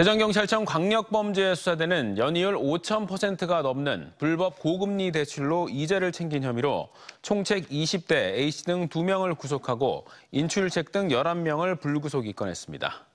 대전경찰청 광역범죄수사대는 연이율 5,000%가 넘는 불법 고금리 대출로 이자를 챙긴 혐의로 총책 20대 A씨 등 2명을 구속하고 인출책 등 11명을 불구속 입건했습니다.